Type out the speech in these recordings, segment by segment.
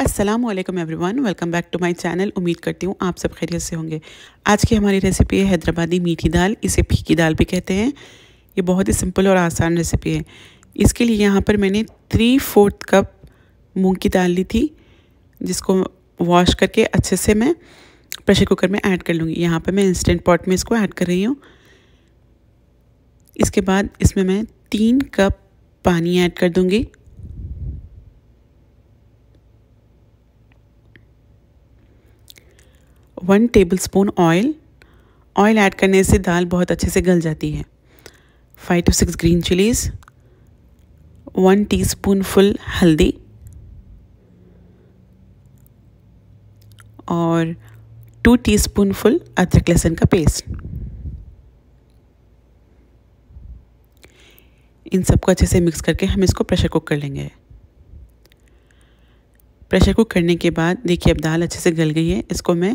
Aslam everyone welcome back to my channel उम्मीद करती हूँ आप सब खैरियत से होंगे आज की हमारी रेसिपी है हैदराबादी मीठी दाल इसे फीकी दाल भी कहते हैं ये बहुत ही सिंपल और आसान रेसिपी है इसके लिए यहाँ पर मैंने थ्री फोर्थ कप मूंग की दाल ली थी जिसको वॉश करके अच्छे से मैं प्रेशर कुकर में ऐड कर लूँगी यहाँ पर मैं इंस्टेंट पॉट में इसको ऐड कर रही हूँ इसके बाद इसमें मैं तीन कप पानी ऐड कर दूँगी one table spoon oil oil add करने से दाल बहुत अच्छे से गल जाती है five to six green chillies one spoon full हल्दी और टू स्पून फुल अदरक लहसुन का पेस्ट इन सबको अच्छे से मिक्स करके हम इसको प्रेशर कुक कर लेंगे प्रेशर कुक करने के बाद देखिए अब दाल अच्छे से गल गई है इसको मैं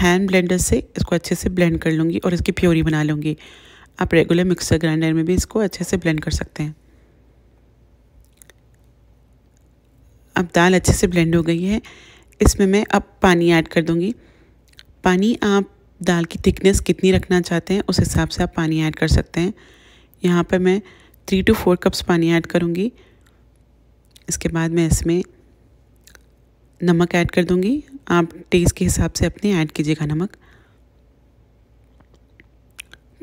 हैंड ब्लेंडर से इसको अच्छे से ब्लेंड कर लूँगी और इसकी प्योरी बना लूँगी आप रेगुलर मिक्सर ग्राइंडर में भी इसको अच्छे से ब्लेंड कर सकते हैं अब दाल अच्छे से ब्लेंड हो गई है इसमें मैं अब पानी ऐड कर दूँगी पानी आप दाल की थिकनेस कितनी रखना चाहते हैं उस हिसाब से आप पानी ऐड कर सकते हैं यहाँ पर मैं थ्री टू फोर कप्स पानी ऐड करूँगी इसके बाद मैं इसमें नमक ऐड कर दूंगी आप टेस्ट के हिसाब से अपने ऐड कीजिएगा नमक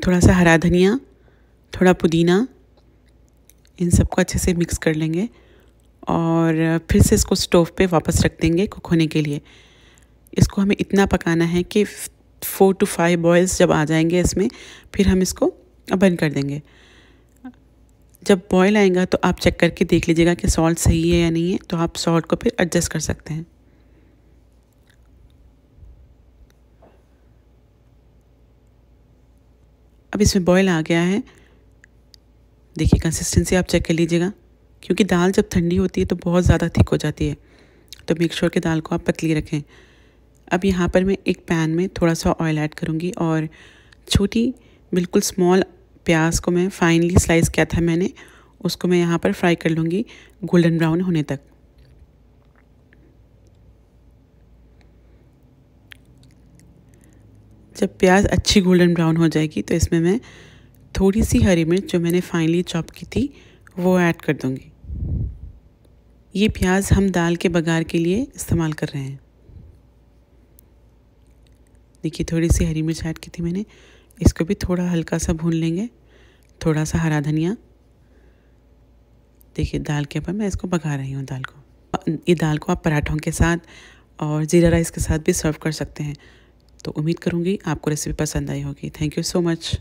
थोड़ा सा हरा धनिया थोड़ा पुदीना इन सबको अच्छे से मिक्स कर लेंगे और फिर से इसको स्टोव पे वापस रख देंगे कुक होने के लिए इसको हमें इतना पकाना है कि फ़ोर टू फाइव बॉयल्स जब आ जाएंगे इसमें फिर हम इसको बंद कर देंगे जब बॉयल आएगा तो आप चेक करके देख लीजिएगा कि सॉल्ट सही है या नहीं है तो आप सॉल्ट को फिर एडजस्ट कर सकते हैं अब इसमें बॉयल आ गया है देखिए कंसिस्टेंसी आप चेक कर लीजिएगा क्योंकि दाल जब ठंडी होती है तो बहुत ज़्यादा थिक हो जाती है तो मेक श्योर कि दाल को आप पतली रखें अब यहाँ पर मैं एक पैन में थोड़ा सा ऑयल ऐड करूँगी और छोटी बिल्कुल स्मॉल प्याज को मैं फाइनली स्लाइस किया था मैंने उसको मैं यहाँ पर फ्राई कर लूँगी गोल्डन ब्राउन होने तक जब प्याज अच्छी गोल्डन ब्राउन हो जाएगी तो इसमें मैं थोड़ी सी हरी मिर्च जो मैंने फाइनली चॉप की थी वो ऐड कर दूँगी ये प्याज हम दाल के बघार के लिए इस्तेमाल कर रहे हैं देखिए थोड़ी सी हरी मिर्च ऐड की थी मैंने इसको भी थोड़ा हल्का सा भून लेंगे थोड़ा सा हरा धनिया देखिए दाल के ऊपर मैं इसको पका रही हूँ दाल को ये दाल को आप पराठों के साथ और ज़ीरा राइस के साथ भी सर्व कर सकते हैं तो उम्मीद करूँगी आपको रेसिपी पसंद आई होगी थैंक यू सो मच